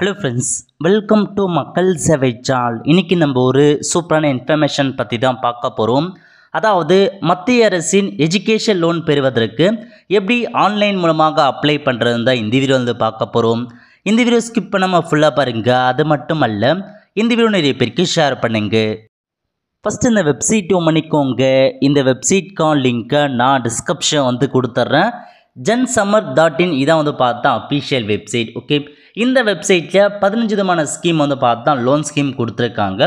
hello friends welcome to மக்கள் சேவை சேவைச்சால் இன்றைக்கி நம்ம ஒரு சூப்பரான இன்ஃபர்மேஷன் பற்றி தான் பார்க்க போகிறோம் அதாவது மத்திய அரசின் எஜுகேஷன் லோன் பெறுவதற்கு எப்படி ஆன்லைன் மூலமாக அப்ளை பண்ணுறது தான் இந்த வீடியோ வந்து பார்க்க போகிறோம் இந்த வீடியோ ஸ்கிப் பண்ணாமல் ஃபுல்லாக பாருங்கள் அது மட்டும் அல்ல இந்த வீடியோ நிறைய பேருக்கு ஷேர் பண்ணுங்கள் ஃபஸ்ட்டு இந்த வெப்சைட் பண்ணிக்கோங்க இந்த வெப்சைட்க்கான லிங்க்கை நான் டிஸ்கிரிப்ஷன் வந்து கொடுத்துட்றேன் ஜன் சம்மர் டாட் இன் இதான் வந்து பார்த்தா அஃபீஷியல் வெப்சைட் ஓகே இந்த வெப்சைட்டில் பதினஞ்சு விதமான ஸ்கீம் வந்து பார்த்து தான் லோன் ஸ்கீம் கொடுத்துருக்காங்க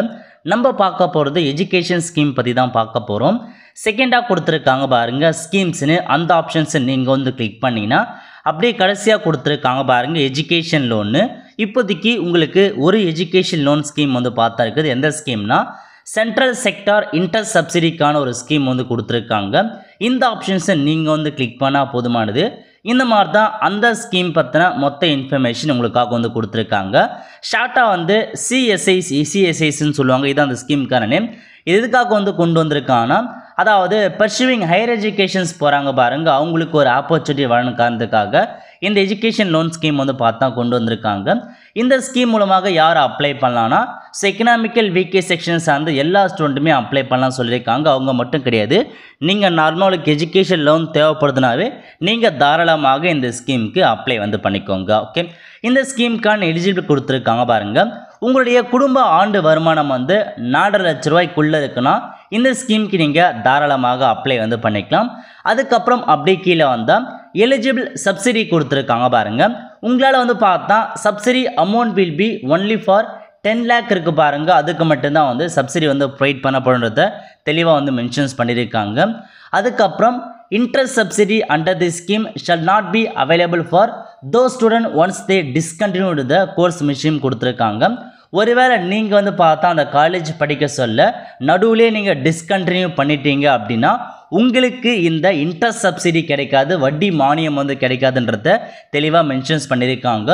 நம்ம பார்க்க போகிறது எஜுகேஷன் ஸ்கீம் பற்றி தான் பார்க்க போகிறோம் செகண்டாக கொடுத்துருக்காங்க பாருங்கள் ஸ்கீம்ஸ்னு அந்த ஆப்ஷன்ஸை நீங்கள் வந்து கிளிக் பண்ணிங்கன்னா அப்படியே கடைசியாக கொடுத்துருக்காங்க பாருங்கள் எஜுகேஷன் லோன்னு இப்போதைக்கு உங்களுக்கு ஒரு எஜுகேஷன் லோன் ஸ்கீம் வந்து பார்த்தா இருக்குது எந்த ஸ்கீம்னா சென்ட்ரல் செக்டார் இன்டர் சப்சிடிக்கான ஒரு ஸ்கீம் வந்து கொடுத்துருக்காங்க இந்த ஆப்ஷன்ஸை நீங்கள் வந்து கிளிக் பண்ணால் போதுமானது இந்த மாதிரி தான் அந்த ஸ்கீம் பற்றின மொத்த இன்ஃபர்மேஷன் உங்களுக்காக வந்து கொடுத்துருக்காங்க ஷார்ட்டாக வந்து சிஎஸ்ஐ சிஎஸ்ஐஸ்ன்னு e சொல்லுவாங்க இதுதான் அந்த ஸ்கீமுக்கான நேம் எதுக்காக வந்து கொண்டு வந்திருக்காங்கன்னா அதாவது பர்சூவிங் ஹையர் எஜுகேஷன்ஸ் போகிறாங்க பாருங்கள் அவங்களுக்கு ஒரு ஆப்பர்ச்சுனிட்டி வழங்கிறதுக்காக இந்த எஜுகேஷன் லோன் ஸ்கீம் வந்து பார்த்தா கொண்டு வந்திருக்காங்க இந்த ஸ்கீம் மூலமாக யார் அப்ளை பண்ணலான்னா எக்கனாமிக்கல் விகே செக்ஷன் சார்ந்து எல்லா ஸ்டூடெண்ட்டுமே அப்ளை பண்ணலாம் சொல்லியிருக்காங்க அவங்க மட்டும் கிடையாது நீங்கள் நார்மலுக்கு எஜுகேஷன் லோன் தேவைப்படுதுனாவே நீங்கள் தாராளமாக இந்த ஸ்கீமுக்கு அப்ளை வந்து பண்ணிக்கோங்க ஓகே இந்த ஸ்கீமுக்கான எலிஜிபிள் கொடுத்துருக்காங்க பாருங்கள் உங்களுடைய குடும்ப ஆண்டு வருமானம் வந்து நாலரை லட்ச ரூபாய்க்குள்ளே இருக்குன்னா இந்த ஸ்கீம்க்கு நீங்கள் தாராளமாக அப்ளை வந்து பண்ணிக்கலாம் அதுக்கப்புறம் அப்படியே கீழே வந்தால் எலிஜிபிள் சப்சிடி கொடுத்துருக்காங்க பாருங்கள் உங்களால் வந்து பார்த்தா subsidy amount will be only for ten lakh இருக்குது பாருங்கள் அதுக்கு மட்டும்தான் வந்து சப்சிடி வந்து ப்ரொவைட் பண்ணப்படுறத தெளிவாக வந்து மென்ஷன்ஸ் பண்ணியிருக்காங்க அதுக்கப்புறம் interest subsidy under the scheme shall not be available for those student once they discontinued the course மிஷின் கொடுத்துருக்காங்க ஒருவேளை நீங்கள் வந்து பார்த்தா அந்த காலேஜ் படிக்க சொல்ல நடுவுலேயே நீங்கள் டிஸ்கண்டினியூ பண்ணிட்டீங்க அப்படின்னா உங்களுக்கு இந்த இன்ட்ரெஸ்ட் சப்சிடி கிடைக்காது வட்டி மானியம் வந்து கிடைக்காதுன்றத தெளிவாக மென்ஷன்ஸ் பண்ணியிருக்காங்க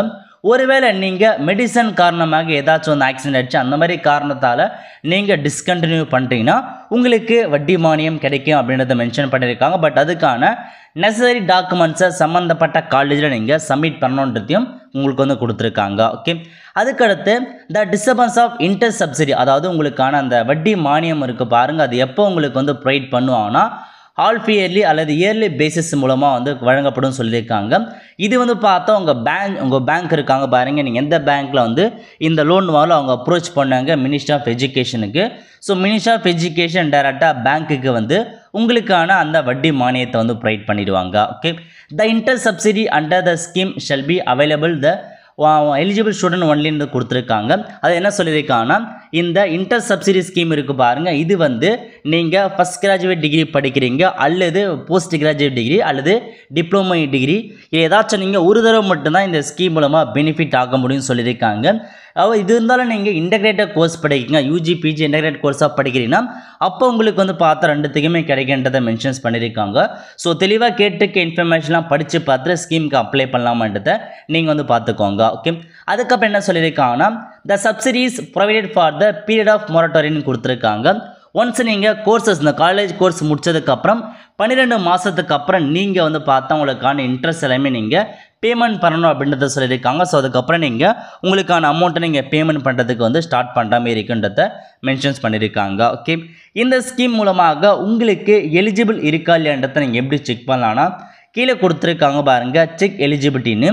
ஒருவேளை நீங்கள் மெடிசன் காரணமாக ஏதாச்சும் வந்து ஆக்சிடென்ட் ஆச்சு அந்த மாதிரி காரணத்தால் நீங்கள் டிஸ்கண்டினியூ பண்ணுறீங்கன்னா உங்களுக்கு வட்டி மானியம் கிடைக்கும் அப்படின்றத மென்ஷன் பண்ணியிருக்காங்க பட் அதுக்கான நெசசரி டாக்குமெண்ட்ஸை சம்மந்தப்பட்ட காலேஜில் நீங்கள் சப்மிட் பண்ணணுன்றதையும் உங்களுக்கு வந்து கொடுத்துருக்காங்க ஓகே அதுக்கடுத்து the disturbance of interest subsidy அதாவது உங்களுக்கான அந்த வட்டி மானியம் இருக்குது பாருங்கள் அது எப்போ உங்களுக்கு வந்து ப்ரொவைட் பண்ணுவாங்கன்னா ஆல்ஃப் இயர்லி அல்லது இயர்லி பேசிஸ் மூலமாக வந்து வழங்கப்படும் சொல்லியிருக்காங்க இது வந்து பார்த்தா உங்கள் பேங்க் உங்கள் பேங்க் இருக்காங்க பாருங்கள் நீங்கள் எந்த பேங்க்கில் வந்து இந்த லோன் வாங்கல அவங்க அப்ரோச் பண்ணாங்க மினிஸ்ட்ரி ஆஃப் எஜுகேஷனுக்கு ஸோ மினிஸ்ட்ரி ஆஃப் எஜுகேஷன் டைரெக்டாக பேங்க்குக்கு வந்து உங்களுக்கான அந்த வட்டி மானியத்தை வந்து ப்ரொவைட் பண்ணிடுவாங்க okay the interest subsidy under the scheme shall be available the eligible student ஒன்லின்னு கொடுத்துருக்காங்க அதை என்ன சொல்லியிருக்காங்கன்னா இந்த இன்டர் சப்சிடி ஸ்கீம் இருக்குது பாருங்கள் இது வந்து நீங்கள் ஃபஸ்ட் கிராஜுவேட் டிகிரி படிக்கிறீங்க அல்லது போஸ்ட் கிராஜுவேட் டிகிரி அல்லது டிப்ளமோ டிகிரி ஏதாச்சும் நீங்கள் ஒரு தடவை மட்டும்தான் இந்த ஸ்கீம் மூலமாக பெனிஃபிட் ஆக முடியும்னு சொல்லியிருக்காங்க அவள் இது இருந்தாலும் நீங்கள் இன்டகிரேட்டட் கோர்ஸ் படிக்கிறீங்க யூஜி பிஜி இன்டகிரேட் கோர்ஸாக படிக்கிறீங்கன்னா அப்போ உங்களுக்கு வந்து பார்த்தா ரெண்டுத்துக்குமே கிடைக்கின்றதை மென்ஷன்ஸ் பண்ணியிருக்காங்க ஸோ தெளிவாக கேட்டுக்க இன்ஃபர்மேஷன்லாம் படித்து பார்த்து ஸ்கீமுக்கு அப்ளை பண்ணலாமான்றதை நீங்கள் வந்து பார்த்துக்கோங்க ஓகே அதுக்கப்புறம் என்ன சொல்லியிருக்காங்கன்னா the subsidies provided for the period of moratorium கொடுத்துருக்காங்க ஒன்ஸ் நீங்கள் கோர்சஸ் இந்த காலேஜ் கோர்ஸ் முடித்ததுக்கப்புறம் பன்னிரெண்டு மாதத்துக்கு அப்புறம் நீங்கள் வந்து பார்த்தா உங்களுக்கான இன்ட்ரெஸ்ட் எல்லாமே நீங்கள் பேமெண்ட் பண்ணணும் அப்படின்றத சொல்லியிருக்காங்க ஸோ அதுக்கப்புறம் நீங்கள் உங்களுக்கான அமௌண்ட்டை நீங்கள் பேமெண்ட் பண்ணுறதுக்கு வந்து ஸ்டார்ட் பண்ணுற மாதிரி இருக்குன்றத மென்ஷன்ஸ் பண்ணியிருக்காங்க ஓகே இந்த ஸ்கீம் மூலமாக உங்களுக்கு எலிஜிபிள் இருக்கா இல்லைன்றத நீங்கள் எப்படி செக் பண்ணலான்னா கீழே கொடுத்துருக்காங்க பாருங்கள் செக் எலிஜிபிலிட்டின்னு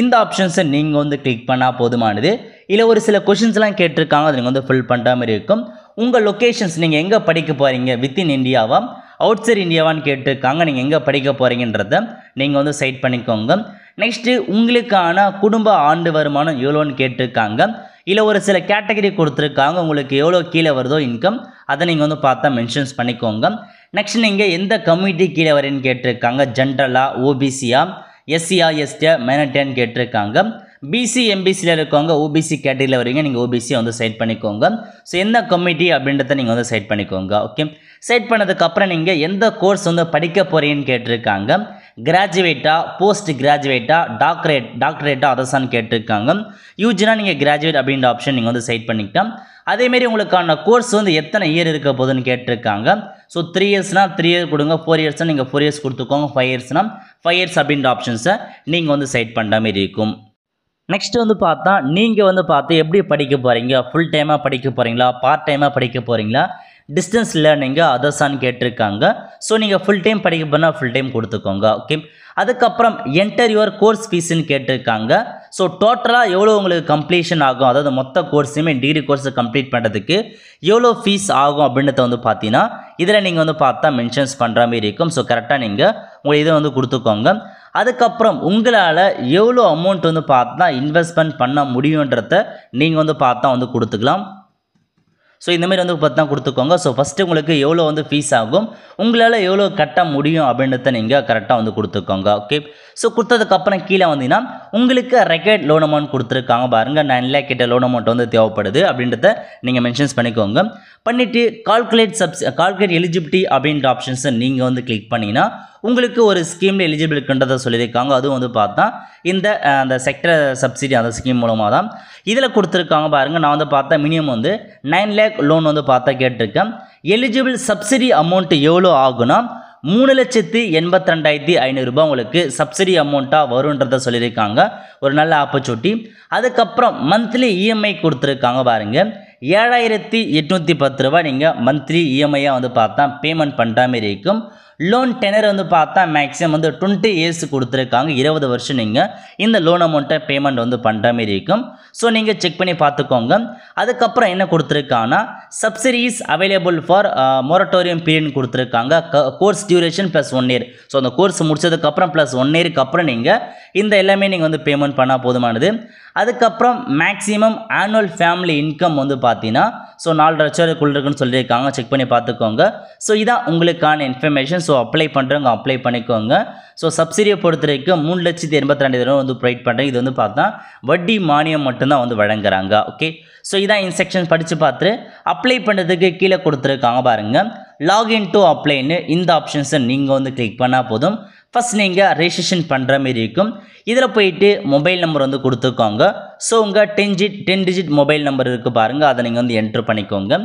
இந்த ஆப்ஷன்ஸை நீங்கள் வந்து கிளிக் பண்ணால் போதுமானது இல்லை ஒரு சில கொஷின்ஸ்லாம் கேட்டிருக்காங்க அது நீங்கள் வந்து ஃபில் பண்ணுற மாதிரி இருக்கும் உங்கள் லொக்கேஷன்ஸ் நீங்கள் எங்கே படிக்க போகிறீங்க வித்தின் இந்தியாவா அவுட் சைட் இந்தியாவான்னு கேட்டிருக்காங்க நீங்கள் எங்கே படிக்க போகிறீங்கன்றத நீங்கள் வந்து சைட் பண்ணிக்கோங்க நெக்ஸ்ட்டு உங்களுக்கான குடும்ப ஆண்டு வருமானம் எவ்வளோன்னு கேட்டிருக்காங்க இல்லை ஒரு சில கேட்டகரி கொடுத்துருக்காங்க உங்களுக்கு எவ்வளோ கீழே வருதோ இன்கம் அதை நீங்கள் வந்து பார்த்தா மென்ஷன்ஸ் பண்ணிக்கோங்க நெக்ஸ்ட் நீங்கள் எந்த கம்யூனிட்டி கீழே வரேன்னு கேட்டிருக்காங்க ஜென்ரலாக ஓபிசியா எஸ்சியா எஸ்டியா மைனாரிட்டியான்னு கேட்டிருக்காங்க பிசி எம்பிசியில் இருக்கவங்க ஓபிசி கேட்டகரியில் வரீங்க நீங்கள் ஓபிசியை வந்து செட் பண்ணிக்கோங்க ஸோ எந்த கம்யூனிட்டி அப்படின்றத நீங்கள் வந்து செட் பண்ணிக்கோங்க ஓகே செட் பண்ணதுக்கப்புறம் நீங்கள் எந்த கோர்ஸ் வந்து படிக்க போகிறீங்கன்னு கேட்டிருக்காங்க கிராஜுவேட்டா போஸ்ட் கிராஜுவேட்டா டாக்டரேட் டாக்டரேட்டா அரசான்னு கேட்டிருக்காங்க யூஜினா நீங்கள் கிராஜுவேட் அப்படின்ற ஆப்ஷன் நீங்கள் வந்து செட் பண்ணிக்கிட்டோம் அதேமாரி உங்களுக்கான கோர்ஸ் வந்து எத்தனை இயர் இருக்க போகுதுன்னு கேட்டிருக்காங்க ஸோ த்ரீ இயர்ஸ்னால் த்ரீ இயர் கொடுங்க ஃபோர் இயர்ஸ்னால் நீங்கள் ஃபோர் இயர்ஸ் கொடுத்துக்கோங்க ஃபைவ் இயர்ஸ்னால் ஃபைவ் இயர்ஸ் அப்படின்ற ஆப்ஷன்ஸை நீங்கள் வந்து செட் பண்ணுற மாதிரி இருக்கும் நெக்ஸ்ட் வந்து பார்த்தா நீங்கள் வந்து பார்த்து எப்படி படிக்க போகிறீங்க ஃபுல் டைமாக படிக்க போகிறீங்களா பார்ட் டைமாக படிக்க போகிறீங்களா டிஸ்டன்ஸ் லேர்னிங்கு அதர்ஸான்னு கேட்டிருக்காங்க ஸோ நீங்கள் ஃபுல் டைம் படிக்க போனால் ஃபுல் டைம் கொடுத்துக்கோங்க ஓகே அதுக்கப்புறம் என்டர் யுவர் கோர்ஸ் ஃபீஸுன்னு கேட்டிருக்காங்க ஸோ டோட்டலாக எவ்வளோ உங்களுக்கு கம்ப்ளீஷன் ஆகும் அதாவது மொத்த கோர்ஸுமே டிகிரி கோர்ஸை கம்ப்ளீட் பண்ணுறதுக்கு எவ்வளோ ஃபீஸ் ஆகும் அப்படின்றத வந்து பார்த்தீங்கன்னா இதில் நீங்கள் வந்து பார்த்தா மென்ஷன்ஸ் பண்ணுற மாதிரி இருக்கும் ஸோ கரெக்டாக நீங்கள் உங்களை இதை வந்து கொடுத்துக்கோங்க அதுக்கப்புறம் உங்களால் எவ்வளோ அமௌண்ட் வந்து பார்த்தா இன்வெஸ்ட்மெண்ட் பண்ண முடியுன்றத நீங்கள் வந்து பார்த்தா வந்து கொடுத்துக்கலாம் ஸோ மாதிரி வந்து பார்த்து தான் கொடுத்துக்கோங்க ஸோ ஃபஸ்ட்டு உங்களுக்கு எவ்வளோ வந்து ஃபீஸ் ஆகும் உங்களால் எவ்வளோ கட்ட முடியும் அப்படின்றத நீங்கள் கரெக்டாக வந்து கொடுத்துக்கோங்க ஓகே ஸோ கொடுத்ததுக்கப்புறம் கீழே வந்தீங்கன்னா உங்களுக்கு ரெக்கர்ட் லோன் அமௌண்ட் கொடுத்துருக்காங்க பாருங்கள் நைன் லேக் கிட்ட லோன் அமௌண்ட் வந்து தேவைப்படுது அப்படின்றத நீங்கள் மென்ஷன்ஸ் பண்ணிக்கோங்க பண்ணிவிட்டு கால்குலேட் சப்ஸ் கால்குலேட் எலிஜிபிலிட்டி அப்படின்ற ஆப்ஷன்ஸை நீங்கள் வந்து கிளிக் பண்ணிங்கன்னா உங்களுக்கு ஒரு ஸ்கீமில் எலிஜிபிள் இருக்குன்றதை சொல்லியிருக்காங்க அதுவும் வந்து பார்த்தா இந்த அந்த செக்டர் சப்சிடி அந்த ஸ்கீம் மூலமாக தான் இதில் கொடுத்துருக்காங்க பாருங்கள் நான் வந்து பார்த்தா மினிமம் வந்து நைன் லேக் லோன் வந்து பார்த்தா கேட்டிருக்கேன் எலிஜிபிள் சப்சிடி அமௌண்ட்டு எவ்வளோ ஆகுனா மூணு லட்சத்தி எண்பத்தி ரெண்டாயிரத்தி ஐநூறுரூபா உங்களுக்கு சப்சிடி அமௌண்ட்டாக வருன்றத சொல்லியிருக்காங்க ஒரு நல்ல ஆப்பர்ச்சுனிட்டி அதுக்கப்புறம் மந்த்லி இஎம்ஐ e கொடுத்துருக்காங்க பாருங்கள் ஏழாயிரத்தி எட்நூற்றி பத்து ரூபா நீங்கள் மந்த்லி இஎம்ஐயாக e வந்து பார்த்தா பேமெண்ட் பண்ணுற மாரி இருக்கும் லோன் டெனர் வந்து பார்த்தா மேக்ஸிமம் வந்து டுவெண்ட்டி இயர்ஸ் கொடுத்துருக்காங்க இருபது வருஷம் நீங்கள் இந்த லோன் அமௌண்ட்டை பேமெண்ட் வந்து பண்ணுற மாரி இருக்கும் ஸோ நீங்கள் செக் பண்ணி பார்த்துக்கோங்க அதுக்கப்புறம் என்ன கொடுத்துருக்காங்கன்னா subsidies available for moratorium period கொடுத்துருக்காங்க course duration plus one year so அந்த கோர்ஸ் முடிச்சதுக்கப்புறம் ப்ளஸ் ஒன் இயருக்கு அப்புறம் நீங்கள் இந்த எல்லாமே நீங்கள் வந்து பேமெண்ட் பண்ணால் போதுமானது அதுக்கப்புறம் மேக்ஸிமம் ஆனுவல் ஃபேமிலி இன்கம் வந்து பார்த்தீங்கன்னா ஸோ நாலு லட்சம் இருக்குன்னு சொல்லியிருக்காங்க செக் பண்ணி பார்த்துக்கோங்க ஸோ இதான் உங்களுக்கான இன்ஃபர்மேஷன் ஸோ அப்ளை பண்ணுறவங்க அப்ளை பண்ணிக்கோங்க ஸோ சப்சிடியை பொறுத்த வரைக்கும் மூணு லட்சத்தி எண்பத்தி ரெண்டு தடவை வந்து ப்ரொவைட் பண்ணுறேன் இது வந்து பார்த்தா வட்டி மானியம் மட்டும்தான் வந்து வழங்குறாங்க ஓகே ஸோ இதான் இன்ஸ்ட்ரக்ஷன் படித்து பார்த்து அப்ளை பண்ணுறதுக்கு கீழே கொடுத்துருக்காங்க பாருங்கள் லாகின் டு அப்ளைன்னு இந்த ஆப்ஷன்ஸை நீங்கள் வந்து கிளிக் பண்ணால் போதும் ஃபஸ்ட் நீங்கள் ரெஜிஸ்ட்ரேஷன் பண்ணுற மாரி இருக்கும் இதில் போயிட்டு மொபைல் நம்பர் வந்து கொடுத்துக்கோங்க ஸோ உங்கள் ten digit ten digit mobile number இருக்குது பாருங்கள் அதை நீங்கள் வந்து என்ட்ரு பண்ணிக்கோங்க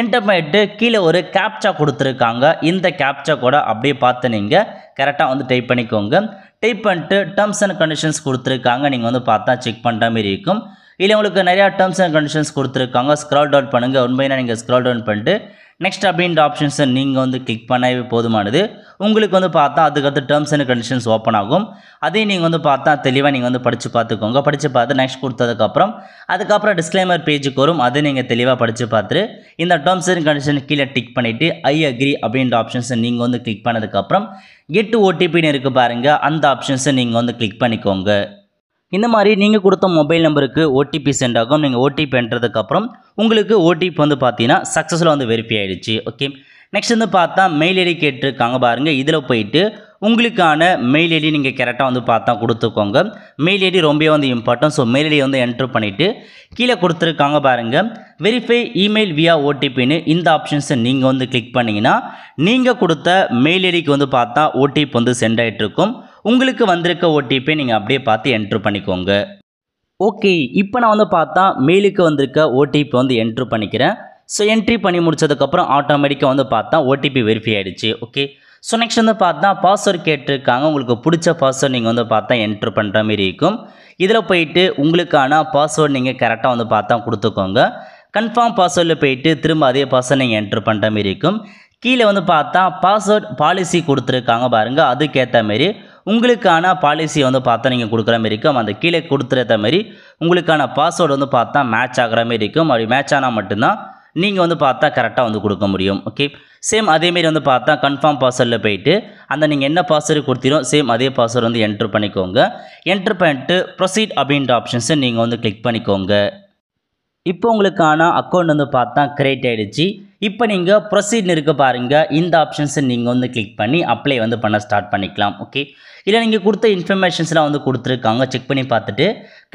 என்ட்ரு பண்ணிட்டு கீழே ஒரு கேப்ச்சா கொடுத்துருக்காங்க இந்த கேப்ச்சா கூட அப்படியே பார்த்து நீங்கள் கரெக்டாக வந்து டைப் பண்ணிக்கோங்க டைப் பண்ணிட்டு டேர்ம்ஸ் அண்ட் கண்டிஷன்ஸ் கொடுத்துருக்காங்க நீங்கள் வந்து பார்த்தா செக் பண்ணுற மாரி இருக்கும் இல்லை உங்களுக்கு நிறையா டேர்ம்ஸ் அண்ட் கண்டிஷன்ஸ் கொடுத்துருக்காங்க ஸ்க்ரால் டவுன் பண்ணுங்கள் உண்மையாக நீங்கள் ஸ்க்ரால் டவுன் பண்ணிட்டு நெக்ஸ்ட் அப்படின்ற ஆப்ஷன்ஸை நீங்கள் வந்து கிளிக் பண்ணவே போதுமானது உங்களுக்கு வந்து பார்த்தா அதுக்கடுத்து டேர்ம்ஸ் அண்ட் கண்டிஷன்ஸ் ஓப்பன் ஆகும் அதையும் நீங்கள் வந்து பார்த்தா தெளிவாக நீங்கள் வந்து படித்து பார்த்துக்கோங்க படித்து பார்த்து நெக்ஸ்ட் கொடுத்ததுக்கப்புறம் அதுக்கப்புறம் டிஸ்க்ளைமர் பேஜுக்கு வரும் அதை நீங்கள் தெளிவாக படித்து பார்த்துட்டு இந்த டேர்ம்ஸ் அண்ட் கண்டிஷன் கீழே டிக் பண்ணிவிட்டு ஐ அக்ரி அப்படின்ற ஆப்ஷன்ஸை நீங்கள் வந்து கிளிக் பண்ணதுக்கப்புறம் எட்டு ஓடிபின்னு இருக்குது பாருங்கள் அந்த ஆப்ஷன்ஸை நீங்கள் வந்து கிளிக் பண்ணிக்கோங்க இந்த மாதிரி நீங்கள் கொடுத்த மொபைல் நம்பருக்கு ஓடிபி சென்ட் ஆகும் நீங்கள் ஓடிபி என்றதுக்கப்புறம் உங்களுக்கு ஓடிபி வந்து பார்த்தீங்கன்னா சக்ஸஸ்ஃபுல்லாக வந்து வெரிஃபை ஆகிடுச்சு ஓகே நெக்ஸ்ட் வந்து பார்த்தா மெயில் ஐடி கேட்டிருக்காங்க பாருங்கள் இதில் போயிட்டு உங்களுக்கான மெயில் ஐடி நீங்கள் கரெக்டாக வந்து பார்த்தா கொடுத்துக்கோங்க மெயில் ஐடி ரொம்ப வந்து இம்பார்ட்டன்ட் ஸோ மெயில் ஐடி வந்து என்ட்ரு பண்ணிவிட்டு கீழே கொடுத்துருக்காங்க பாருங்கள் வெரிஃபை இமெயில் வியா ஓடிபின்னு இந்த ஆப்ஷன்ஸை நீங்கள் வந்து கிளிக் பண்ணிங்கன்னா நீங்கள் கொடுத்த மெயில் ஐடிக்கு வந்து பார்த்தா ஓடிபி வந்து சென்ட் இருக்கும் உங்களுக்கு வந்திருக்க ஓடிபி நீங்கள் அப்படியே பார்த்து என்ட்ரு பண்ணிக்கோங்க ஓகே இப்போ நான் வந்து பார்த்தா மெயிலுக்கு வந்திருக்க ஓடிபி வந்து என்ட்ரு பண்ணிக்கிறேன் ஸோ என்ட்ரி பண்ணி முடிச்சதுக்கப்புறம் ஆட்டோமேட்டிக்காக வந்து பார்த்தா ஓடிபி வெரிஃபை ஆகிடுச்சு ஓகே ஸோ நெக்ஸ்ட் வந்து பார்த்தா பாஸ்வேர்ட் கேட்டிருக்காங்க உங்களுக்கு பிடிச்ச பாஸ்வேர்ட் நீங்கள் வந்து பார்த்தா என்ட்ரு பண்ணுற மாரி இருக்கும் இதில் போயிட்டு உங்களுக்கான பாஸ்வேர்ட் நீங்கள் கரெக்டாக வந்து பார்த்தா கொடுத்துக்கோங்க கன்ஃபார்ம் பாஸ்வேர்டில் போயிட்டு திரும்ப அதே பாஸ்வேர்டு நீங்கள் என்ட்ரு பண்ணுற மாரி இருக்கும் கீழே வந்து பார்த்தா பாஸ்வேர்ட் பாலிசி கொடுத்துருக்காங்க பாருங்கள் அதுக்கேற்ற மாரி உங்களுக்கான பாலிசியை வந்து பார்த்தா நீங்கள் கொடுக்குற மாதிரி இருக்கும் அந்த கீழே கொடுத்துருத்த மாதிரி உங்களுக்கான பாஸ்வேர்டு வந்து பார்த்தா மேட்ச் ஆகிற மாதிரி இருக்கும் அப்படி மேட்ச் ஆனால் மட்டும்தான் நீங்கள் வந்து பார்த்தா கரெக்டாக வந்து கொடுக்க முடியும் ஓகே சேம் அதேமாரி வந்து பார்த்தா கன்ஃபார்ம் பாஸ்வேர்டில் போயிட்டு அந்த நீங்கள் என்ன பாஸ்வேர்டு கொடுத்தீரோ சேம் அதே பாஸ்வேர்டு வந்து என்ட்ரு பண்ணிக்கோங்க என்ட்ரு பண்ணிட்டு ப்ரொசீட் அப்படின்ற ஆப்ஷன்ஸை நீங்கள் வந்து கிளிக் பண்ணிக்கோங்க இப்போ உங்களுக்கான அக்கௌண்ட் வந்து பார்த்தா க்ரியேட் ஆகிடுச்சு இப்போ நீங்கள் ப்ரொசீட்னு இருக்க பாருங்கள் இந்த ஆப்ஷன்ஸை நீங்கள் வந்து கிளிக் பண்ணி அப்ளை வந்து பண்ண ஸ்டார்ட் பண்ணிக்கலாம் ஓகே இல்லை நீங்கள் கொடுத்த இன்ஃபர்மேஷன்ஸ்லாம் வந்து கொடுத்துருக்காங்க செக் பண்ணி பார்த்துட்டு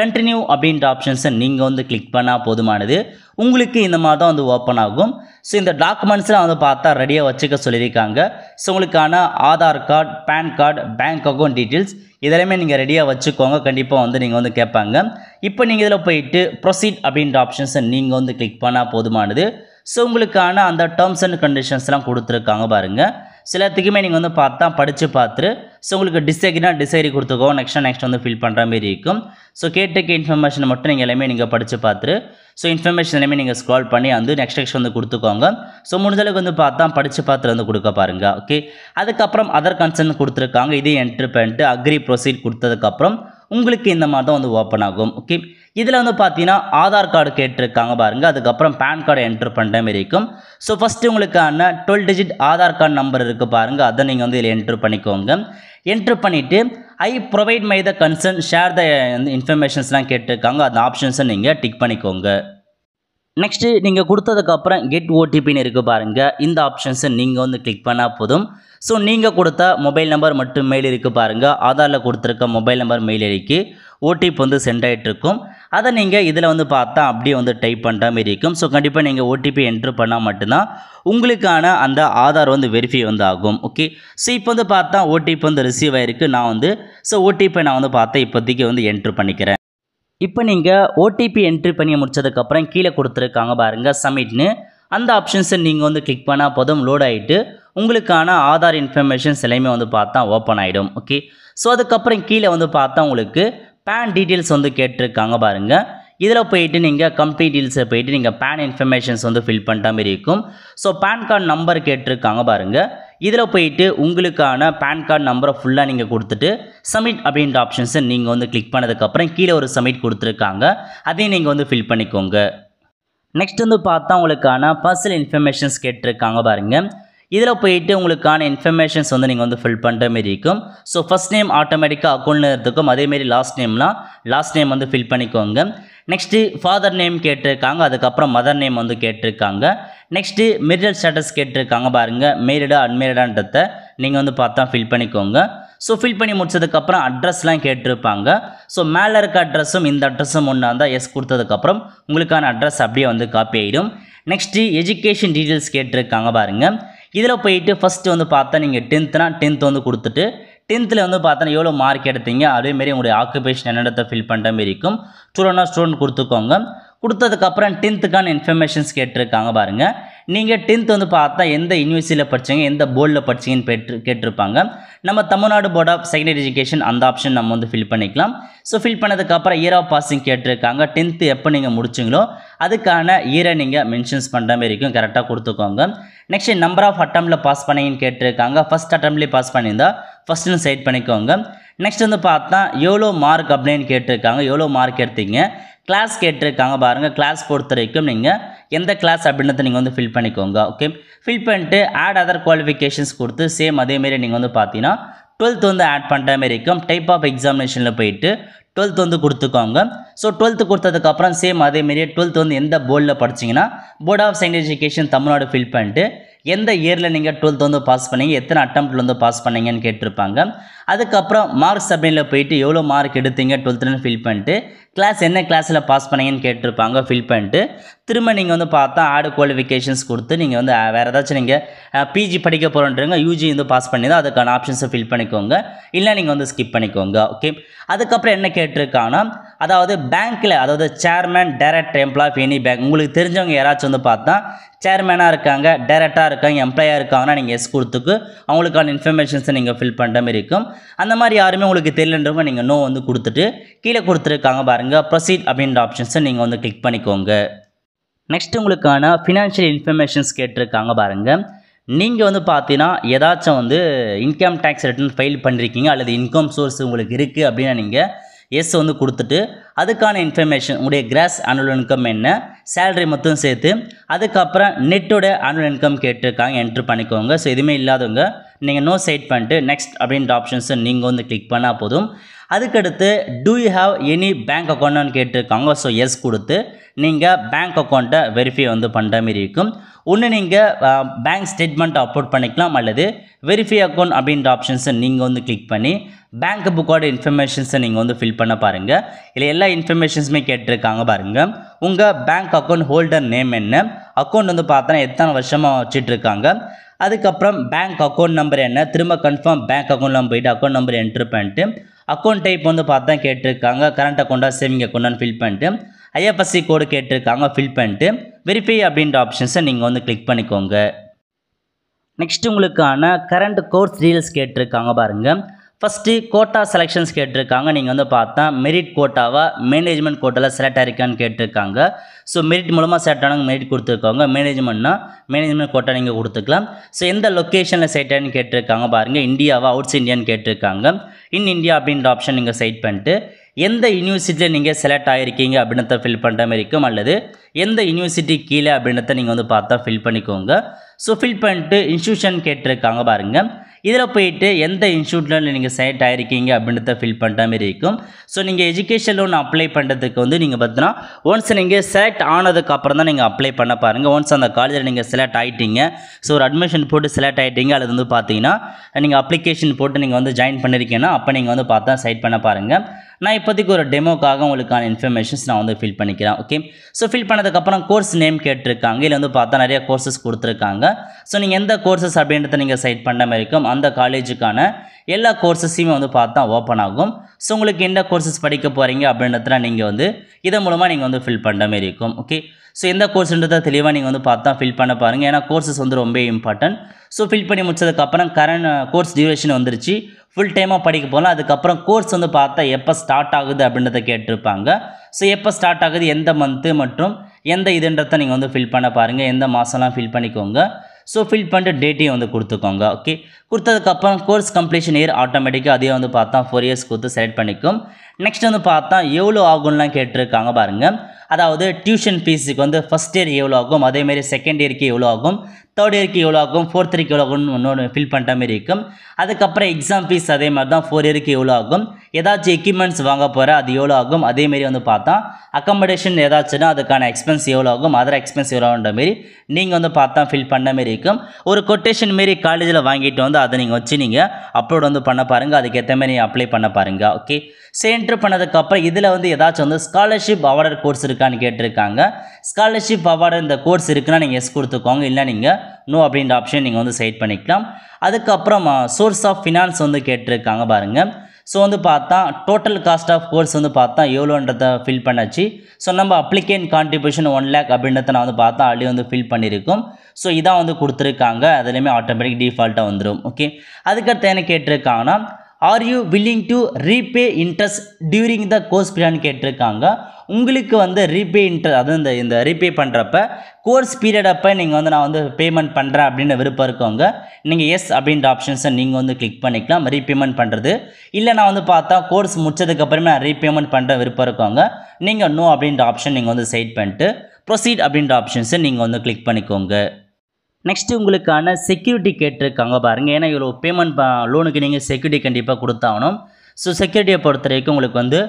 கண்டினியூ அப்படின்ற ஆப்ஷன்ஸை நீங்கள் வந்து கிளிக் பண்ணால் போதுமானது உங்களுக்கு இந்த மாதிரி தான் வந்து ஓப்பன் ஆகும் ஸோ இந்த டாக்குமெண்ட்ஸ்லாம் வந்து பார்த்தா ரெடியாக வச்சுக்க சொல்லியிருக்காங்க ஸோ உங்களுக்கான Aadhaar card pan card bank account details இதெல்லாமே நீங்கள் ரெடியாக வச்சுக்கோங்க கண்டிப்பாக வந்து நீங்கள் வந்து கேட்பாங்க இப்போ நீங்கள் இதில் போயிட்டு ப்ரொசீட் அப்படின்ற ஆப்ஷன்ஸை நீங்கள் வந்து கிளிக் பண்ணால் போதுமானது ஸோ உங்களுக்கான அந்த டேர்ம்ஸ் அண்ட் கண்டிஷன்ஸ்லாம் கொடுத்துருக்காங்க பாருங்கள் சிலத்துக்குமே நீங்கள் வந்து பார்த்தா படித்து பார்த்துரு ஸோ உங்களுக்கு டிசைக்னா டிசைரி கொடுத்துக்கோ நெக்ஸ்ட் நெக்ஸ்ட் வந்து ஃபில் பண்ணுற மாரி இருக்கும் ஸோ கேட்டுக்க இன்ஃபர்மேஷன் மட்டும் நீங்கள் எல்லாமே நீங்கள் படித்து பார்த்துரு ஸோ இன்ஃபர்மேஷன் எல்லாமே நீங்கள் ஸ்க்ரால் பண்ணி வந்து நெக்ஸ்ட் நெக்ஸ்ட் வந்து கொடுத்துக்கோங்க ஸோ முடிஞ்சளவுக்கு வந்து பார்த்தா படித்து பார்த்துட்டு வந்து கொடுக்க பாருங்கள் ஓகே அதுக்கப்புறம் அதர் கன்சர்ன் கொடுத்துருக்காங்க இதே என்ட்ரு பண்ணிட்டு அக்ரி ப்ரொசீட் கொடுத்ததுக்கப்புறம் உங்களுக்கு இந்த மாதிரி தான் வந்து ஓப்பன் ஆகும் ஓகே இதில் வந்து பார்த்தீங்கன்னா ஆதார் கார்டு கேட்டிருக்காங்க பாருங்கள் அதுக்கப்புறம் பேன் கார்டு என்ட்ரு பண்ணுற மாரி இருக்கும் ஸோ ஃபஸ்ட்டு உங்களுக்கான twelve digit Aadhaar card number இருக்குது பாருங்கள் அதை நீங்கள் வந்து இதில் என்ட்ரு பண்ணிக்கோங்க என்ட்ரு பண்ணிவிட்டு I provide my the consent share the இன்ஃபர்மேஷன்ஸ்லாம் கேட்டிருக்காங்க அந்த ஆப்ஷன்ஸை நீங்கள் டிக் பண்ணிக்கோங்க நெக்ஸ்ட்டு நீங்கள் கொடுத்ததுக்கப்புறம் கெட் ஓடிபின்னு இருக்குது பாருங்கள் இந்த ஆப்ஷன்ஸை நீங்கள் வந்து கிளிக் பண்ணால் போதும் ஸோ நீங்கள் கொடுத்த மொபைல் நம்பர் மட்டும் மெயில் இருக்குது பாருங்கள் ஆதாரில் கொடுத்துருக்க மொபைல் நம்பர் மெயில் இருக்கு ஓடிபி வந்து சென்ட் ஆகிட்டுருக்கும் அதை நீங்கள் இதில் வந்து பார்த்தா அப்படியே வந்து டைப் பண்ணுற மாதிரி இருக்கும் ஸோ கண்டிப்பாக நீங்கள் ஓடிபி என்ட்ரு பண்ணால் மட்டும்தான் உங்களுக்கான அந்த ஆதார் வந்து வெரிஃபை வந்து ஆகும் ஓகே ஸோ இப்போ வந்து பார்த்தா ஓடிபி வந்து ரிசீவ் ஆகிருக்கு நான் வந்து ஸோ ஓடிபி நான் வந்து பார்த்தேன் இப்போதைக்கு வந்து என்ட்ரு பண்ணிக்கிறேன் இப்போ நீங்கள் ஓடிபி என்ட்ரி பண்ணி முடிச்சதுக்கப்புறம் கீழே கொடுத்துருக்காங்க பாருங்கள் சமிட்னு அந்த ஆப்ஷன்ஸை நீங்கள் வந்து கிளிக் பண்ணால் போதும் லோட் ஆகிட்டு உங்களுக்கான ஆதார் இன்ஃபர்மேஷன்ஸ் எல்லாமே வந்து பார்த்தா ஓப்பன் ஆகிடும் ஓகே ஸோ அதுக்கப்புறம் கீழே வந்து பார்த்தா உங்களுக்கு பேன் டீட்டெயில்ஸ் வந்து கேட்டிருக்காங்க பாருங்கள் இதில் போயிட்டு நீங்கள் கம்பெனி டீட்டெயில்ஸை போயிட்டு நீங்கள் பேன் இன்ஃபர்மேஷன்ஸ் வந்து ஃபில் பண்ணுற மாதிரி இருக்கும் ஸோ பேன் கார்டு நம்பர் கேட்டிருக்காங்க பாருங்கள் இதில் போயிட்டு உங்களுக்கான பேன் கார்டு நம்பரை ஃபுல்லாக நீங்கள் கொடுத்துட்டு சப்மிட் அப்படின்ற ஆப்ஷன்ஸை நீங்கள் வந்து கிளிக் பண்ணதுக்கப்புறம் கீழே ஒரு சப்மிட் கொடுத்துருக்காங்க அதையும் நீங்கள் வந்து ஃபில் பண்ணிக்கோங்க நெக்ஸ்ட் வந்து பார்த்தா உங்களுக்கான பர்சனல் இன்ஃபர்மேஷன்ஸ் கேட்டிருக்காங்க பாருங்கள் இதில் போயிட்டு உங்களுக்கான இன்ஃபர்மேஷன்ஸ் வந்து நீங்கள் வந்து ஃபில் பண்ணுற மாரி இருக்கும் ஸோ ஃபஸ்ட் நேம் ஆட்டோமேட்டிக்காக அக்கௌண்ட்டில் இருக்கும் அதேமாரி லாஸ்ட் நேம்னால் லாஸ்ட் நேம் வந்து ஃபில் பண்ணிக்கோங்க நெக்ஸ்ட்டு ஃபாதர் நேம் கேட்டிருக்காங்க அதுக்கப்புறம் மதர் நேம் வந்து கேட்டிருக்காங்க நெக்ஸ்ட்டு மெரிடல் ஸ்டேட்டஸ் கேட்டிருக்காங்க பாருங்கள் மேரிடா அன்மேரிடான்றத நீங்கள் வந்து பார்த்தா ஃபில் பண்ணிக்கோங்க ஸோ ஃபில் பண்ணி முடிச்சதுக்கப்புறம் அட்ரஸ்லாம் கேட்டிருப்பாங்க ஸோ மேலே இருக்க அட்ரஸும் இந்த அட்ரஸும் ஒன்றா இருந்தால் எஸ் கொடுத்ததுக்கப்புறம் உங்களுக்கான அட்ரஸ் அப்படியே வந்து காப்பி ஆகிடும் நெக்ஸ்ட்டு எஜுகேஷன் டீட்டெயில்ஸ் கேட்டிருக்காங்க பாருங்கள் இதில் போயிட்டு ஃபஸ்ட்டு வந்து பார்த்தா நீங்கள் டென்த்துனா டென்த் வந்து கொடுத்துட்டு டென்த்தில் வந்து பார்த்தோன்னா எவ்வளோ மார்க் எடுத்தீங்க அதேமாரி உங்களுடைய ஆக்குபேஷன் என்னென்னத்தை ஃபில் பண்ணுற மாரி இருக்கும் ஸ்டூடெண்ட்னா ஸ்டூடெண்ட் கொடுத்துக்கோங்க கொடுத்ததுக்கப்புறம் டென்த்துக்கான இன்ஃபர்மேஷன்ஸ் கேட்டிருக்காங்க பாருங்கள் நீங்கள் டென்த் வந்து பார்த்தா எந்த யூனிவர்சிட்டியில் படித்தீங்க எந்த போர்டில் படித்தீங்கன்னு பெற்று கேட்டிருப்பாங்க நம்ம Tamil Nadu board of secondary education அந்த ஆப்ஷன் நம்ம வந்து ஃபில் பண்ணிக்கலாம் ஸோ ஃபில் பண்ணதுக்கப்புறம் இயர் ஆஃப் பாசிங் கேட்டிருக்காங்க டென்த்து எப்போ நீங்கள் முடிச்சிங்களோ அதுக்கான இயரை நீங்கள் மென்ஷன்ஸ் பண்ணுற மாரி இருக்கும் கரெக்டாக கொடுத்துக்கோங்க நெக்ஸ்ட் நம்பர் ஆஃப் அட்டம்ல பாஸ் பண்ணிங்கன்னு கேட்டிருக்காங்க ஃபஸ்ட் அட்டம்ப்ட்லேயே பாஸ் பண்ணியிருந்தா ஃபஸ்ட்டுன்னு செட் பண்ணிக்கோங்க நெக்ஸ்ட் வந்து பார்த்தா எவ்வளோ மார்க் அப்படின்னு கேட்டிருக்காங்க எவ்வளோ மார்க் எடுத்தீங்க கிளாஸ் கேட்டிருக்காங்க பாருங்கள் கிளாஸ் பொறுத்த வரைக்கும் நீங்கள் எந்த கிளாஸ் அப்படின்றத நீங்கள் வந்து ஃபில் பண்ணிக்கோங்க ஓகே ஃபில் பண்ணிட்டு ஆட் அதர் குவாலிஃபிகேஷன்ஸ் கொடுத்து சேம் அதேமாரி நீங்கள் வந்து பார்த்தீங்கன்னா டுவெல்த் வந்து ஆட் பண்ணுற மாதிரி இருக்கும் டைப் ஆஃப் எக்ஸாமினேஷனில் போயிட்டு டுவெல்த் வந்து கொடுத்துக்கோங்க ஸோ டுவெல்த்து கொடுத்ததுக்கப்புறம் சேம் அதேமாரியே டுவெல்த் வந்து எந்த போர்டில் படிச்சிங்கன்னா board of secondary education Tamil Nadu fill பண்ணிட்டு எந்த இயரில் நீங்கள் டுவெல்த்து வந்து பாஸ் பண்ணீங்க எத்தனை அட்டம்ப்டில் வந்து பாஸ் பண்ணீங்கன்னு கேட்டிருப்பாங்க அதுக்கப்புறம் மார்க் சப்மினில் போயிட்டு எவ்வளோ மார்க் எடுத்தீங்க டுவெல்த்துன்னு ஃபில் பண்ணிட்டு கிளாஸ் என்ன கிளாஸில் பாஸ் பண்ணீங்கன்னு கேட்டிருப்பாங்க ஃபில் பண்ணிட்டு திரும்ப நீங்கள் வந்து பார்த்தா ஆடு குவாலிஃபிகேஷன்ஸ் கொடுத்து நீங்கள் வந்து வேறு ஏதாச்சும் நீங்கள் பிஜி படிக்க போகிறோன்றவங்க யூஜி வந்து பாஸ் பண்ணி தான் அதுக்கான ஆப்ஷன்ஸை ஃபில் பண்ணிக்கோங்க இல்லை நீங்கள் வந்து ஸ்கிப் பண்ணிக்கோங்க ஓகே அதுக்கப்புறம் என்ன கேட்டிருக்காங்கன்னா அதாவது பேங்க்கில் அதாவது chairman direct employee of any bank உங்களுக்கு தெரிஞ்சவங்க யாராச்சும் வந்து பார்த்தா சேர்மேனாக இருக்காங்க டைரெக்டாக இருக்காங்க எம்ப்ளாயாக இருக்காங்கன்னா நீங்கள் எஸ் கொடுத்துக்கு அவங்களுக்கான இன்ஃபர்மேஷன்ஸை நீங்கள் ஃபில் பண்ணுற மாதிரி இருக்கும் அந்த மாதிரி யாருமே உங்களுக்கு தெரியலன்றவங்க நீங்கள் நோ வந்து கொடுத்துட்டு கீழே கொடுத்துருக்காங்க பாருங்கள் ப்ரொசீட் அப்படின்ற ஆப்ஷன்ஸை நீங்கள் வந்து கிளிக் பண்ணிக்கோங்க நெக்ஸ்ட் உங்களுக்கான ஃபினான்ஷியல் இன்ஃபர்மேஷன்ஸ் கேட்டிருக்காங்க பாருங்கள் நீங்கள் வந்து பார்த்தீங்கன்னா ஏதாச்சும் வந்து இன்கம் டேக்ஸ் ரிட்டர்ன் ஃபைல் பண்ணியிருக்கீங்க அல்லது இன்கம் சோர்ஸ் உங்களுக்கு இருக்குது அப்படின்னா நீங்கள் எஸ் வந்து கொடுத்துட்டு அதுக்கான இன்ஃபர்மேஷன் உங்களுடைய கிராஸ் ஆனுவல் இன்கம் என்ன சேலரி மொத்தம் சேர்த்து அதுக்கப்புறம் நெட்டோட ஆனுவல் இன்கம் கேட்டிருக்காங்க என்ட்ரு பண்ணிக்கோங்க ஸோ எதுவுமே இல்லாதவங்க நீங்கள் நோ சைட் பண்ணிட்டு நெக்ஸ்ட் அப்படின்ற ஆப்ஷன்ஸை நீங்கள் வந்து கிளிக் பண்ணால் போதும் அதுக்கடுத்து do you have any bank அக்கௌண்ட்னு கேட்டிருக்காங்க ஸோ எஸ் கொடுத்து நீங்கள் பேங்க் அக்கௌண்ட்டை வெரிஃபை வந்து பண்ணுற மாரி இருக்கும் ஒன்று நீங்கள் பேங்க் ஸ்டேட்மெண்ட் அப்லோட் பண்ணிக்கலாம் அல்லது வெரிஃபை அக்கௌண்ட் அப்படின்ற ஆப்ஷன்ஸை நீங்கள் வந்து கிளிக் பண்ணி பேங்க் புக்கோட இன்ஃபர்மேஷன்ஸை நீங்கள் வந்து ஃபில் பண்ண பாருங்கள் இல்லை எல்லா இன்ஃபர்மேஷன்ஸுமே கேட்டிருக்காங்க பாருங்கள் உங்கள் பேங்க் அக்கௌண்ட் ஹோல்டர் நேம் என்ன அக்கௌண்ட் வந்து பார்த்தோன்னா எத்தனை வருஷமாக வச்சுட்ருக்காங்க அதுக்கப்புறம் பேங்க் அக்கௌண்ட் நம்பர் என்ன திரும்ப கன்ஃபார்ம் பேங்க் அக்கௌண்ட்டில் போயிட்டு அக்கௌண்ட் நம்பர் என்ட்ரு பண்ணிட்டு அக்கௌண்ட் டைப் வந்து பார்த்தா கேட்டிருக்காங்க கரண்ட் அக்கௌண்ட்டாக சேவிங் அக்கௌண்ட்டான்னு ஃபில் பண்ணிட்டு ஐஎஃப்எஸ்சி கோடு கேட்டிருக்காங்க ஃபில் பண்ணிட்டு வெரிஃபை அப்படின்ற ஆப்ஷன்ஸை நீங்கள் வந்து கிளிக் பண்ணிக்கோங்க நெக்ஸ்ட் உங்களுக்கான கரண்ட் கோர்ஸ் ரீல்ஸ் கேட்டிருக்காங்க பாருங்கள் ஃபஸ்ட்டு கோட்டா செலெக்ஷன்ஸ் கேட்டிருக்காங்க நீங்கள் வந்து பார்த்தா மெரிட் கோட்டாவாக மேனேஜ்மெண்ட் கோட்டாவில் செலக்ட் ஆகிருக்கான்னு கேட்டிருக்காங்க ஸோ மெரிட் மூலமாக செலக்ட் ஆனவங்க மெரிட் கொடுத்துருக்காங்க மேனேஜ்மெண்ட்னா மேனேஜ்மெண்ட் கோட்டா நீங்கள் கொடுத்துக்கலாம் ஸோ எந்த லொக்கேஷனில் செலக்ட் ஆகின்னு கேட்டிருக்காங்க பாருங்கள் இந்தியாவா அவுட்ஸ் இந்தியான்னு கேட்டிருக்காங்க இன் இந்தியா அப்படின்ற ஆப்ஷன் நீங்கள் செலக்ட் பண்ணிட்டு எந்த யூனிவர்சிட்டியில் நீங்கள் செலக்ட் ஆகிருக்கீங்க அப்படின்றத ஃபில் பண்ணுற மாதிரி இருக்கும் அல்லது எந்த யூனிவர்சிட்டி கீழே அப்படின்றத நீங்கள் வந்து பார்த்தா ஃபில் பண்ணிக்கோங்க ஸோ ஃபில் பண்ணிட்டு இன்ஸ்டியூஷன் கேட்டிருக்காங்க பாருங்கள் இதில் போயிட்டு எந்த இன்ஸ்டியூட்டில் நீங்கள் செலக்ட் ஆகிருக்கீங்க அப்படின்றத ஃபில் பண்ணுற மாதிரி இருக்கும் ஸோ நீங்கள் எஜுகேஷன் லோன் அப்ளை பண்ணுறதுக்கு வந்து நீங்கள் பார்த்தீங்கன்னா ஒன்ஸ் நீங்கள் செலக்ட் ஆனதுக்கு அப்புறம் தான் நீங்கள் அப்ளை பண்ண பாருங்கள் ஒன்ஸ் அந்த காலேஜில் நீங்கள் செலக்ட் ஆகிட்டீங்க ஸோ ஒரு அட்மிஷன் போட்டு செலக்ட் ஆகிட்டீங்க அது வந்து பார்த்தீங்கன்னா நீங்கள் அப்ளிகேஷன் போட்டு நீங்கள் வந்து ஜாயின் பண்ணியிருக்கீங்கன்னா அப்போ நீங்கள் வந்து பார்த்தா சைட் பண்ண பாருங்கள் நான் இப்போதைக்கு ஒரு டெமோக்காக உங்களுக்கான இன்ஃபர்மேஷன்ஸ் நான் வந்து ஃபில் பண்ணிக்கிறேன் ஓகே ஸோ ஃபில் பண்ணதுக்கப்புறம் கோர்ஸ் நேம் கேட்டிருக்காங்க இல்லை வந்து பார்த்தா நிறைய கோர்சஸ் கொடுத்துருக்காங்க ஸோ நீங்கள் எந்த கோர்சஸ் அப்படின்றத நீங்கள் சைட் பண்ண மாதிரி இருக்கும் அந்த காலேஜுக்கான எல்லா கோர்சஸையுமே வந்து பார்த்தா ஓப்பன் ஆகும் ஸோ உங்களுக்கு எந்த கோர்சஸ் படிக்க போகிறீங்க அப்படின்றதுல நீங்கள் வந்து இதன் மூலமாக நீங்கள் வந்து ஃபில் பண்ணுற மாதிரி இருக்கும் ஓகே ஸோ எந்த கோர்ஸ்ன்றத தெளிவாக நீங்கள் வந்து பார்த்தா ஃபில் பண்ண பாருங்கள் ஏன்னா கோர்சஸ் வந்து ரொம்ப இம்பார்ட்டன்ட் ஸோ ஃபில் பண்ணி முடிச்சதுக்கப்புறம் கரண்ட் கோர்ஸ் டியூரேஷன் வந்துருச்சு ஃபுல் டைமாக படிக்க போகலாம் அதுக்கப்புறம் கோர்ஸ் வந்து பார்த்தா எப்போ ஸ்டார்ட் ஆகுது அப்படின்றத கேட்டிருப்பாங்க ஸோ எப்போ ஸ்டார்ட் ஆகுது எந்த மந்த்து மற்றும் எந்த இதுன்றதை நீங்கள் வந்து ஃபில் பண்ண பாருங்கள் எந்த மாதம்லாம் ஃபில் பண்ணிக்கோங்க ஸோ ஃபில் பண்ணிட்டு டேட்டையும் வந்து கொடுத்துக்கோங்க ஓகே கொடுத்ததுக்கப்புறம் கோர்ஸ் கம்ப்ளீஷன் இயர் ஆட்டோமேட்டிக்காக அதையும் வந்து பார்த்தா ஃபோர் இயர்ஸ் கொடுத்து செலக்ட் பண்ணிக்கும் நெக்ஸ்ட் வந்து பார்த்தா எவ்வளோ ஆகும்லாம் கேட்டிருக்காங்க பாருங்கள் அதாவது டியூஷன் ஃபீஸுக்கு வந்து ஃபஸ்ட் இயர் எவ்வளோ ஆகும் அதேமாரி செகண்ட் இயருக்கு எவ்வளோ ஆகும் தேர்ட் இயருக்கு எவ்வளோ ஆகும் ஃபோர்த் இயருக்கு எவ்வளோ ஆகும்னு ஒன்று ஃபில் பண்ணுற மாதிரி இருக்கும் அதுக்கப்புறம் எக்ஸாம் ஃபீஸ் அதே மாதிரி தான் ஃபோர் இயருக்கு எவ்வளோ ஆகும் ஏதாச்சும் எக்யூப்மெண்ட்ஸ் வாங்க போகிற அது எவ்வளோ ஆகும் அதேமாரி வந்து பார்த்தா அக்கமடேஷன் ஏதாச்சும்னா அதுக்கான எக்ஸ்பென்ஸ் எவ்வளோ ஆகும் அதர் எக்ஸ்பென்ஸ் எவ்வளோன்ற மாரி நீங்கள் வந்து பார்த்தா ஃபில் பண்ண மாரி இருக்கும் ஒரு கொட்டேஷன் மாரி காலேஜில் வாங்கிட்டு வந்து அதை நீங்கள் வச்சு நீங்கள் அப்லோட் வந்து பண்ண பாருங்கள் அதுக்கேற்ற மாதிரி அப்ளை பண்ண பாருங்கள் ஓகே ஸோ என்ட்ரு பண்ணதுக்கப்புறம் இதில் வந்து ஏதாச்சும் வந்து ஸ்காலர்ஷிப் அவார்டர் கோர்ஸ் இருக்கான்னு கேட்டிருக்காங்க ஸ்காலர்ஷிப் அவார்டு இந்த கோர்ஸ் இருக்குன்னா நீங்கள் எஸ் கொடுத்துக்கோங்க இல்லை நீங்கள் நோ அப்படின்ற ஆப்ஷன் நீங்கள் வந்து செலக்ட் பண்ணிக்கலாம் அதுக்கப்புறம் சோர்ஸ் ஆஃப் ஃபினான்ஸ் வந்து கேட்டிருக்காங்க பாருங்கள் ஸோ வந்து பார்த்தா டோட்டல் காஸ்ட் ஆஃப் கோர்ஸ் வந்து பார்த்தா எவ்வளோன்றத ஃபில் பண்ணாச்சு ஸோ நம்ம அப்ளிகேன் கான்ட்ரிபியூஷன் ஒன் லேக் அப்படின்றத நான் வந்து பார்த்தா ஆல்ரெடி வந்து ஃபில் பண்ணியிருக்கோம் ஸோ இதான் வந்து கொடுத்துருக்காங்க அதுலேயுமே ஆட்டோமேட்டிக் டிஃபால்ட்டாக வந்துடும் ஓகே அதுக்கடுத்து என்ன கேட்டிருக்காங்கன்னா are you willing to repay interest during the course பீரியட்னு கேட்டிருக்காங்க உங்களுக்கு வந்து ரீபே இன்ட்ரெஸ்ட் அது இந்த இந்த ரீபே பண்ணுறப்ப கோர்ஸ் பீரியட் அப்போ நீங்கள் வந்து நான் வந்து பேமெண்ட் பண்ணுறேன் அப்படின்னு விருப்பம் இருக்கவங்க நீங்கள் எஸ் அப்படின்ற ஆப்ஷன்ஸை நீங்கள் வந்து கிளிக் பண்ணிக்கலாம் ரீபேமெண்ட் பண்ணுறது இல்லை நான் வந்து பார்த்தா கோர்ஸ் முடிச்சதுக்கப்புறமே நான் ரீபேமெண்ட் பண்ணுற விருப்பம் இருக்கவங்க நீங்கள் நோ அப்படின்ற ஆப்ஷன் நீங்கள் வந்து சைட் பண்ணிட்டு ப்ரொசீட் அப்படின்ற ஆப்ஷன்ஸை நீங்கள் வந்து கிளிக் பண்ணிக்கோங்க நெக்ஸ்ட்டு உங்களுக்கான செக்யூரிட்டி கேட்டிருக்காங்க பாருங்கள் ஏன்னா இவ்வளோ பேமெண்ட் லோனுக்கு நீங்கள் செக்யூரிட்டி கண்டிப்பாக கொடுத்தாகணும் ஸோ செக்யூரிட்டியை பொறுத்த வரைக்கும் உங்களுக்கு வந்து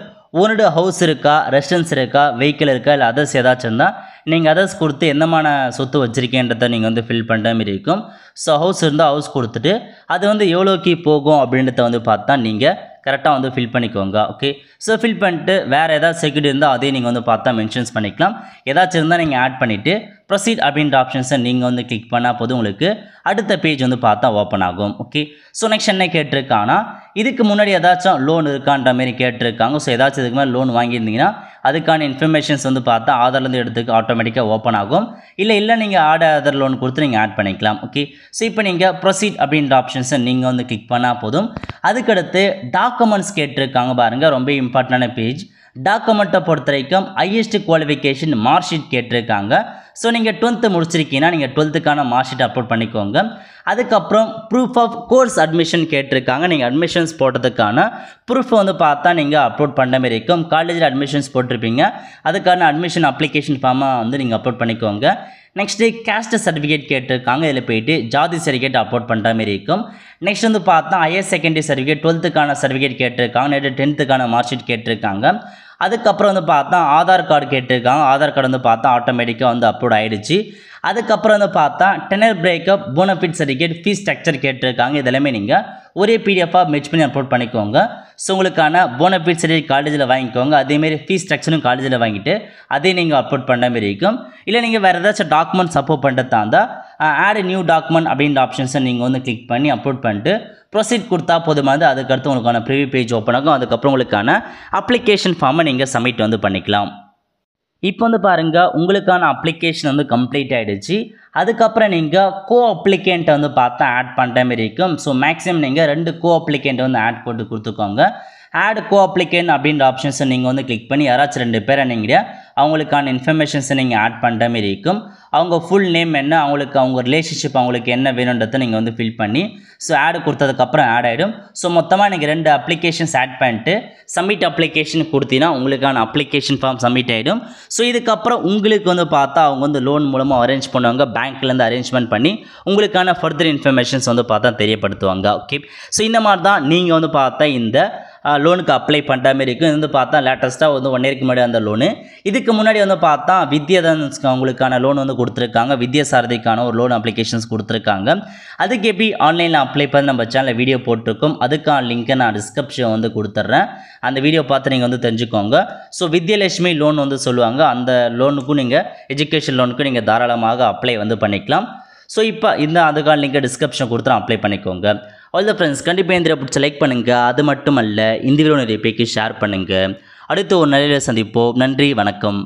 உன்னோட ஹவுஸ் இருக்கா ரெசிடென்ஸ் இருக்கா வெஹிக்கிள் இருக்கா இல்லை அதர்ஸ் ஏதாச்சும் இருந்தால் நீங்கள் அதர்ஸ் கொடுத்து எந்தமான சொத்து வச்சுருக்கேன்றதை நீங்கள் வந்து ஃபில் பண்ணுற மாதிரி இருக்கும் ஸோ ஹவுஸ் இருந்தால் ஹவுஸ் கொடுத்துட்டு அது வந்து எவ்வளோக்கு போகும் அப்படின்றத வந்து பார்த்தா நீங்கள் கரெக்டாக வந்து ஃபில் பண்ணிக்கோங்க ஓகே ஸோ ஃபில் பண்ணிட்டு வேறு ஏதாவது செக்யூரிட்டி இருந்தால் அதையும் நீங்கள் வந்து பார்த்தா மென்ஷன்ஸ் பண்ணிக்கலாம் ஏதாச்சும் இருந்தால் நீங்கள் ஆட் பண்ணிவிட்டு ப்ரொசீட் அப்படின்ற ஆப்ஷன்ஸை நீங்கள் வந்து கிளிக் பண்ணால் போது உங்களுக்கு அடுத்த பேஜ் வந்து பார்த்தா ஓப்பன் ஆகும் ஓகே ஸோ நெக்ஸ்ட் என்ன கேட்டிருக்காங்கன்னா இதுக்கு முன்னாடி ஏதாச்சும் லோன் இருக்கான்ற மாரி கேட்டிருக்காங்க ஸோ ஏதாச்சும் இதுக்கு மேலே லோன் வாங்கியிருந்தீங்கன்னா அதுக்கான இன்ஃபர்மேஷன்ஸ் வந்து பார்த்தா ஆதார்லேருந்து எடுத்துக்கு ஆட்டோமேட்டிக்காக ஓப்பன் ஆகும் இல்லை இல்லை நீங்கள் ஆட் ஆதார் லோன் கொடுத்து நீங்கள் ஆட் பண்ணிக்கலாம் ஓகே ஸோ இப்போ நீங்கள் ப்ரொசீட் அப்படின்ற ஆப்ஷன்ஸை நீங்கள் வந்து கிளிக் பண்ணால் போதும் அதுக்கடுத்து டாக்குமெண்ட்ஸ் கேட்டிருக்காங்க பாருங்கள் ரொம்ப இம்பார்ட்டண்டான பேஜ் டாக்குமெண்ட்டை பொறுத்த வரைக்கும் ஹையஸ்ட் குவாலிஃபிகேஷன் மார்க் ஷீட் கேட்டிருக்காங்க ஸோ நீங்கள் டுவெல்த்து முடிச்சிருக்கீங்கன்னா நீங்கள் டுவெல்த்துக்கான மார்க் ஷீட் அப்லோட் பண்ணிக்கோங்க அதுக்கப்புறம் ப்ரூஃப் ஆஃப் கோர்ஸ் அட்மிஷன் கேட்டிருக்காங்க நீங்கள் அட்மிஷன்ஸ் போட்டதுக்கான ப்ரூஃப் வந்து பார்த்தா நீங்கள் அப்லோட் பண்ண மாரி இருக்கும் காலேஜில் அட்மிஷன்ஸ் போட்டிருப்பீங்க அதுக்கான அட்மிஷன் அப்ளிகேஷன் ஃபார்மாக வந்து நீங்கள் அப்லோட் பண்ணிக்கோங்க நெக்ஸ்ட்டு கேஸ்ட் சர்டிஃபிகேட் கேட்டிருக்காங்க இதில் போயிட்டு ஜாதி சர்டிஃபிகேட் அப்லோட் பண்ணுற மாரி இருக்கும் நெக்ஸ்ட் வந்து பார்த்தா ஹையர் செகண்டரி சர்டிஃபிகேட் டுவெல்த்துக்கான சர்டிஃபிகேட் கேட்டிருக்காங்க நேற்று டென்த்துக்கான மார்க் ஷீட் கேட்டிருக்காங்க அதுக்கப்புறம் வந்து பார்த்தா ஆதார் கார்டு கேட்டிருக்காங்க ஆதார் கார்டு வந்து பார்த்தா ஆட்டோமேட்டிக்காக வந்து அப்லோட் ஆகிடுச்சு அதுக்கப்புறம் வந்து பார்த்தா tenure breakup bonafide certificate fee structure கேட்டிருக்காங்க இதெல்லாமே நீங்கள் ஒரே பிடிஎஃபாக மெச் பண்ணி அப்லோட் பண்ணிக்கோங்க ஸோ உங்களுக்கான போனஃபிட் சர்டிஃபிகேட் காலேஜில் வாங்கிக்கோங்க அதேமாரி ஃபீஸ் ஸ்ட்ரக்சரும் காலேஜில் வாங்கிட்டு அதே நீங்கள் அப்லோட் பண்ணுற மாதிரி இருக்கும் இல்லை நீங்கள் வேறு ஏதாச்சும் டாக்குமெண்ட் சப்போர்ட் பண்ணுறதா இருந்தால் ஆட் நியூ டாக்குமெண்ட் அப்படின்ற ஆப்ஷன்ஸை நீங்கள் வந்து கிளிக் பண்ணி அப்லோட் பண்ணிட்டு ப்ரொசீட் கொடுத்தா போதுமானது அதுக்கடுத்து உங்களுக்கான ப்ரிவியூ பேஜ் ஓப்பன் ஆகும் அதுக்கப்புறம் உங்களுக்கான அப்ளிகேஷன் ஃபார்மை நீங்கள் சப்மிட் வந்து பண்ணிக்கலாம் இப்போ வந்து பாருங்கள் உங்களுக்கான அப்ளிகேஷன் வந்து கம்ப்ளீட் ஆகிடுச்சு அதுக்கப்புறம் நீங்கள் கோ அப்ளிகேண்ட்டை வந்து பார்த்தா ஆட் பண்ணுற மாரி இருக்கும் ஸோ மேக்ஸிமம் நீங்கள் ரெண்டு கோ அப்ளிகேண்ட்டை வந்து ஆட் போட்டு கொடுத்துக்கோங்க ஆட் கோ அப்ளிகேண்ட் அப்படின்ற ஆப்ஷன்ஸை நீங்கள் வந்து கிளிக் பண்ணி யாராச்சும் ரெண்டு பேரை நீங்கள் அவங்களுக்கான இன்ஃபர்மேஷன்ஸை நீங்கள் ஆட் பண்ணுற மாரி இருக்கும் அவங்க ஃபுல் நேம் என்ன அவங்களுக்கு அவங்க ரிலேஷன்ஷிப் அவங்களுக்கு என்ன வேணுன்றதை நீங்கள் வந்து ஃபில் பண்ணி ஸோ ஆடு கொடுத்ததுக்கப்புறம் ஆட் ஆகிடும் ஸோ மொத்தமாக நீங்கள் ரெண்டு அப்ளிகேஷன்ஸ் ஆட் பண்ணிட்டு சப்மிட் அப்ளிகேஷன் கொடுத்தீங்கன்னா உங்களுக்கான அப்ளிகேஷன் ஃபார்ம் சப்மிட் ஆகிடும் ஸோ இதுக்கப்புறம் உங்களுக்கு வந்து பார்த்தா அவங்க வந்து லோன் மூலமாக அரேஞ்ச் பண்ணுவாங்க பேங்க்லேருந்து அரேஞ்ச்மெண்ட் பண்ணி உங்களுக்கான ஃபர்தர் இன்ஃபர்மேஷன்ஸ் வந்து பார்த்தா தெரியப்படுத்துவாங்க ஓகே ஸோ இந்த மாதிரி தான் நீங்கள் வந்து பார்த்தா இந்த லோனுக்கு அப்ளை பண்ணுற மாதிரி இருக்கும் இது வந்து பார்த்தா லேட்டஸ்ட்டாக வந்து ஒன் இயருக்கு முன்னாடி அந்த லோனு இதுக்கு முன்னாடி வந்து பார்த்தா வித்யாதான் அவங்களுக்கான லோன் வந்து கொடுத்துருக்காங்க வித்யாசாரதிக்கான ஒரு லோன் அப்ளிகேஷன்ஸ் கொடுத்துருக்காங்க அதுக்கு எப்படி ஆன்லைனில் அப்ளை பண்ணி நம்ம சேனலில் வீடியோ போட்டிருக்கோம் அதுக்கான லிங்க்கை நான் டிஸ்கிரிப்ஷன் வந்து கொடுத்துட்றேன் அந்த வீடியோ பார்த்து நீங்கள் வந்து தெரிஞ்சுக்கோங்க ஸோ வித்யலட்சுமி லோன் வந்து சொல்லுவாங்க அந்த லோனுக்கும் நீங்கள் எஜுகேஷன் லோனுக்கும் நீங்கள் தாராளமாக அப்ளை வந்து பண்ணிக்கலாம் ஸோ இப்போ இந்த அதுக்கான லிங்கை டிஸ்கிரிப்ஷன் கொடுத்து அப்ளை பண்ணிக்கோங்க த ஃப்ரெண்ட்ஸ் கண்டிப்பாக இந்த அப்படி செலக்ட் பண்ணுங்கள் அது மட்டும் அல்ல இந்த வீடியோ நிறைய பேருக்கு ஷேர் பண்ணுங்கள் அடுத்து ஒரு நிலையில் சந்திப்போம் நன்றி வணக்கம்